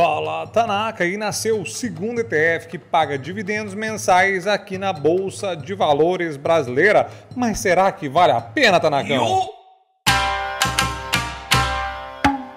Fala Tanaka e nasceu o segundo ETF que paga dividendos mensais aqui na Bolsa de Valores brasileira. Mas será que vale a pena, Tanakão?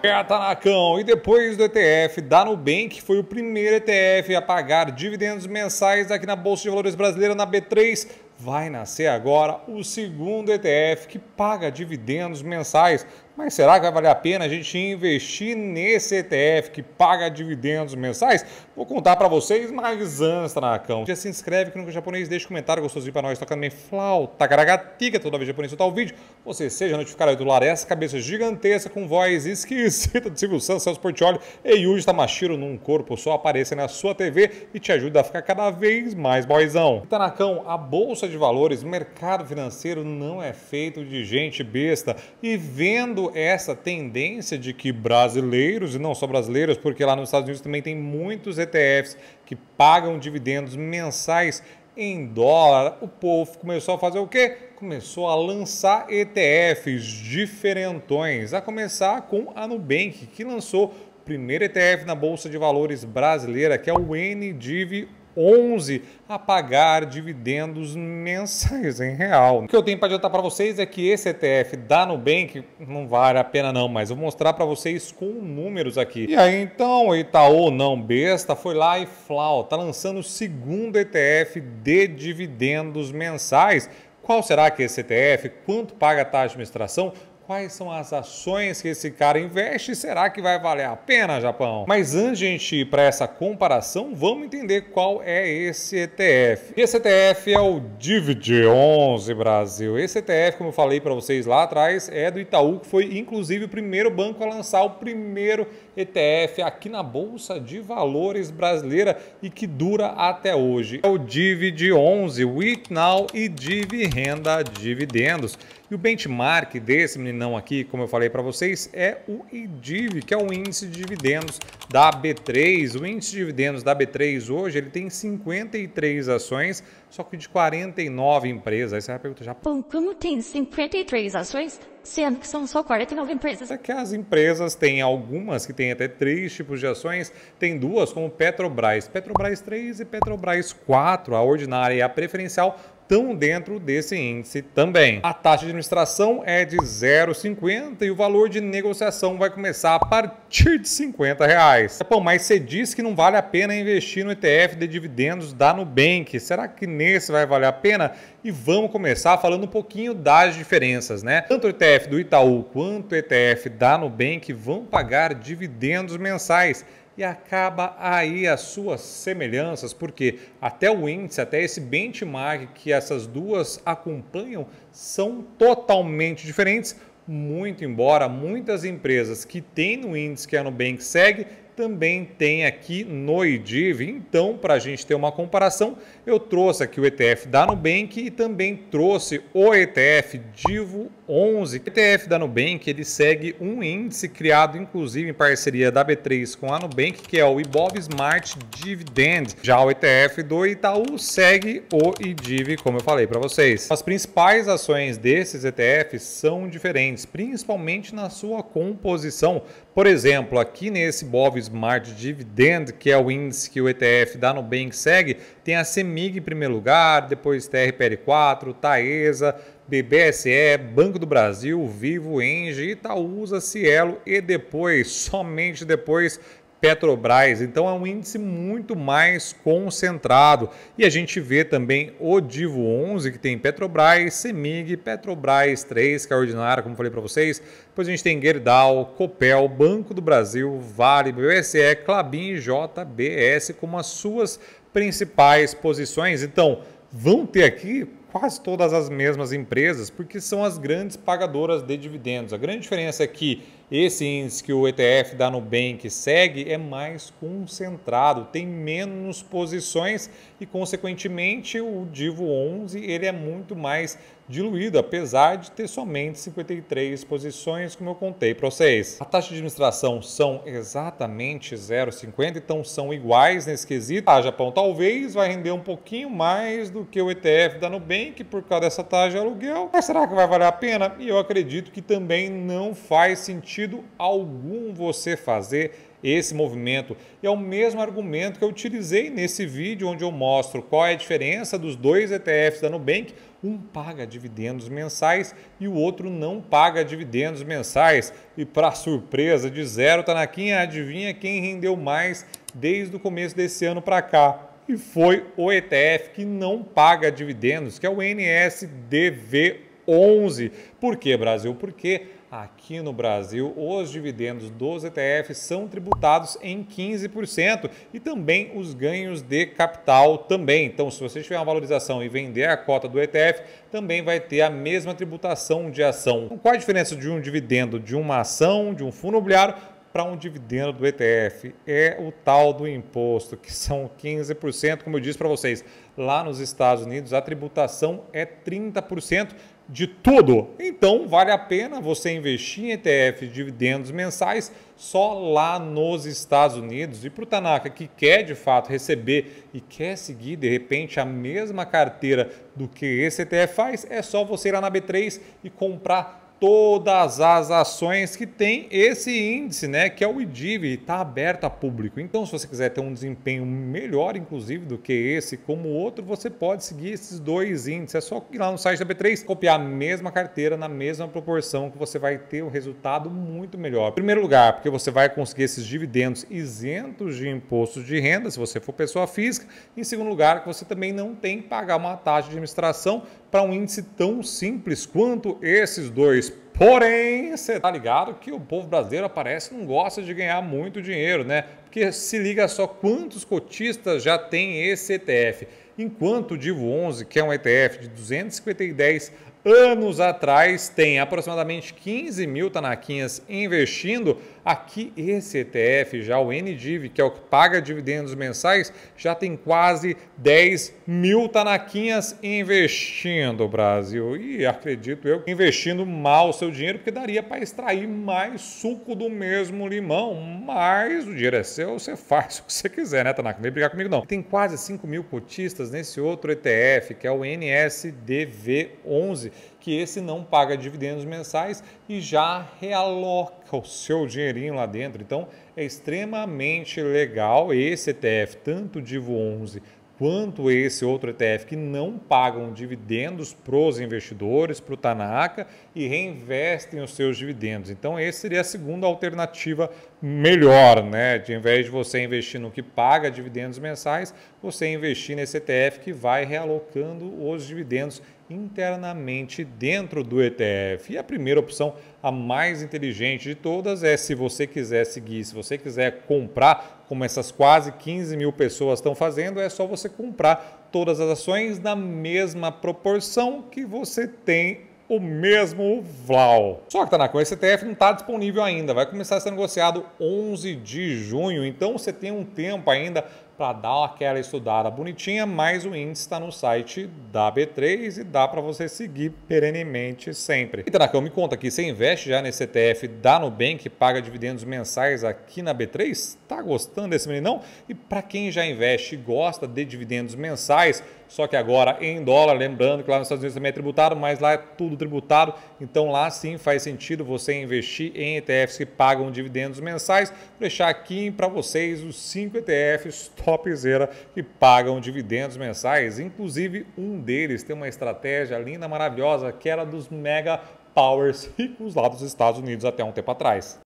É, Tanacão, e depois do ETF da Nubank, foi o primeiro ETF a pagar dividendos mensais aqui na Bolsa de Valores Brasileira, na B3, vai nascer agora o segundo ETF que paga dividendos mensais. Mas será que vai valer a pena a gente investir nesse ETF que paga dividendos mensais? Vou contar para vocês mais antes, Tanakão. Já se inscreve que no japonês, deixa um comentário gostosinho para nós, toca também flauta, caragatica, toda vez que japonês soltar o vídeo, você seja notificado do lar essa cabeça gigantesca com voz esquisita de Silvio Santos, Celso Portioli e Yuji Tamashiro num corpo só apareça na sua TV e te ajuda a ficar cada vez mais boizão. Tanakão, a bolsa de valores, o mercado financeiro não é feito de gente besta e vendo vendo essa tendência de que brasileiros, e não só brasileiros, porque lá nos Estados Unidos também tem muitos ETFs que pagam dividendos mensais em dólar, o povo começou a fazer o quê? Começou a lançar ETFs diferentões, a começar com a Nubank, que lançou o primeiro ETF na Bolsa de Valores brasileira, que é o NDIV 11 a pagar dividendos mensais em real. O que eu tenho para adiantar para vocês é que esse ETF da Nubank não vale a pena não, mas vou mostrar para vocês com números aqui. E aí então, Itaú não besta, foi lá e flau, tá lançando o segundo ETF de dividendos mensais. Qual será que é esse ETF? Quanto paga a taxa de administração? quais são as ações que esse cara investe e será que vai valer a pena, Japão? Mas antes de a gente ir para essa comparação, vamos entender qual é esse ETF. Esse ETF é o DIVID11 Brasil. Esse ETF, como eu falei para vocês lá atrás, é do Itaú, que foi inclusive o primeiro banco a lançar o primeiro ETF aqui na Bolsa de Valores brasileira e que dura até hoje. É o DIVID11, Week Now e DIV Renda Dividendos. E o benchmark desse meninão aqui, como eu falei para vocês, é o IDIV, que é o índice de dividendos da B3. O índice de dividendos da B3 hoje ele tem 53 ações, só que de 49 empresas. Aí você vai perguntar já. Bom, como tem 53 ações? sendo que são só 49 empresas. É que as empresas têm algumas que têm até três tipos de ações, tem duas como Petrobras, Petrobras 3 e Petrobras 4, a ordinária e a preferencial, estão dentro desse índice também. A taxa de administração é de 0,50 e o valor de negociação vai começar a partir de 50 reais. É Pô, mas você diz que não vale a pena investir no ETF de dividendos da Nubank. Será que nesse vai valer a pena? E vamos começar falando um pouquinho das diferenças, né? Tanto o ETF do Itaú quanto o ETF da Nubank vão pagar dividendos mensais e acaba aí as suas semelhanças, porque até o índice, até esse benchmark que essas duas acompanham são totalmente diferentes, muito embora muitas empresas que têm no índice que a Nubank segue também tem aqui no IDIV. Então, para a gente ter uma comparação, eu trouxe aqui o ETF da Nubank e também trouxe o ETF DIVO 11. O ETF da Nubank ele segue um índice criado inclusive em parceria da B3 com a Nubank, que é o IBOV Smart Dividend. Já o ETF do Itaú segue o IDIV, como eu falei para vocês. As principais ações desses ETFs são diferentes, principalmente na sua composição. Por exemplo, aqui nesse Bob Smart Smart Dividend, que é o índice que o ETF da Nubank segue, tem a CEMIG em primeiro lugar, depois TRPL4, Taesa, BBSE, Banco do Brasil, Vivo, Engie, Itaúsa, Cielo e depois, somente depois, Petrobras. Então é um índice muito mais concentrado. E a gente vê também o Divo 11, que tem Petrobras, Semig, Petrobras 3, que é ordinária, como falei para vocês. Depois a gente tem Gerdau, Copel, Banco do Brasil, Vale, BSE, Clabin e JBS como as suas principais posições. Então, vão ter aqui quase todas as mesmas empresas, porque são as grandes pagadoras de dividendos. A grande diferença é que esse índice que o ETF da Nubank segue é mais concentrado, tem menos posições e, consequentemente, o Divo 11 ele é muito mais diluído, apesar de ter somente 53 posições, como eu contei para vocês. A taxa de administração são exatamente 0,50, então são iguais nesse quesito. A ah, Japão talvez vai render um pouquinho mais do que o ETF da Nubank por causa dessa taxa de aluguel, mas será que vai valer a pena? E eu acredito que também não faz sentido sentido algum você fazer esse movimento. E é o mesmo argumento que eu utilizei nesse vídeo, onde eu mostro qual é a diferença dos dois ETFs da Nubank. Um paga dividendos mensais e o outro não paga dividendos mensais. E para surpresa de zero, Tanaquinha, adivinha quem rendeu mais desde o começo desse ano para cá? E foi o ETF que não paga dividendos, que é o NSDV11. Por que, Brasil? Porque Aqui no Brasil, os dividendos dos ETFs são tributados em 15% e também os ganhos de capital também. Então, se você tiver uma valorização e vender a cota do ETF, também vai ter a mesma tributação de ação. Então, qual a diferença de um dividendo de uma ação, de um fundo imobiliário para um dividendo do ETF é o tal do imposto, que são 15%, como eu disse para vocês. Lá nos Estados Unidos, a tributação é 30%, de tudo. Então vale a pena você investir em ETF de dividendos mensais só lá nos Estados Unidos. E para o Tanaka que quer de fato receber e quer seguir de repente a mesma carteira do que esse ETF faz, é só você ir lá na B3 e comprar todas as ações que tem esse índice, né, que é o IDIV, está aberto a público. Então, se você quiser ter um desempenho melhor, inclusive, do que esse, como o outro, você pode seguir esses dois índices. É só ir lá no site da B3, copiar a mesma carteira na mesma proporção que você vai ter um resultado muito melhor. Em primeiro lugar, porque você vai conseguir esses dividendos isentos de impostos de renda, se você for pessoa física. Em segundo lugar, que você também não tem que pagar uma taxa de administração para um índice tão simples quanto esses dois. Porém, você tá ligado que o povo brasileiro parece não gosta de ganhar muito dinheiro, né? Porque se liga só quantos cotistas já tem esse ETF. Enquanto o Divo 11, que é um ETF de 250 e 10 anos atrás, tem aproximadamente 15 mil tanaquinhas investindo. Aqui, esse ETF, já o NDIV, que é o que paga dividendos mensais, já tem quase 10 mil tanaquinhas investindo, Brasil. E acredito eu, investindo mal o seu dinheiro, porque daria para extrair mais suco do mesmo limão. Mas o dinheiro é seu, você faz o que você quiser, né, Tanaka? Não vem brigar comigo, não. Tem quase 5 mil cotistas nesse outro ETF, que é o NSDV11 que esse não paga dividendos mensais e já realoca o seu dinheirinho lá dentro. Então é extremamente legal esse ETF, tanto o Divo 11 quanto esse outro ETF que não pagam dividendos para os investidores, para o Tanaka, e reinvestem os seus dividendos. Então, essa seria a segunda alternativa melhor, né? De, ao invés de você investir no que paga dividendos mensais, você investir nesse ETF que vai realocando os dividendos internamente dentro do ETF. E a primeira opção, a mais inteligente de todas, é se você quiser seguir, se você quiser comprar como essas quase 15 mil pessoas estão fazendo, é só você comprar todas as ações na mesma proporção que você tem o mesmo VLAU. Só que, Tanaka, tá o STF não está disponível ainda, vai começar a ser negociado 11 de junho, então você tem um tempo ainda para dar aquela estudada bonitinha, mas o índice está no site da B3 e dá para você seguir perenemente sempre. E Tanakão, me conta aqui, você investe já nesse ETF da Nubank que paga dividendos mensais aqui na B3? Tá gostando desse meninão? E para quem já investe e gosta de dividendos mensais, só que agora em dólar, lembrando que lá nos Estados Unidos também é tributado, mas lá é tudo tributado, então lá sim faz sentido você investir em ETFs que pagam dividendos mensais. Vou deixar aqui para vocês os cinco ETFs topzera que pagam dividendos mensais, inclusive um deles tem uma estratégia linda, maravilhosa, que era dos mega powers ricos lá dos Estados Unidos até um tempo atrás.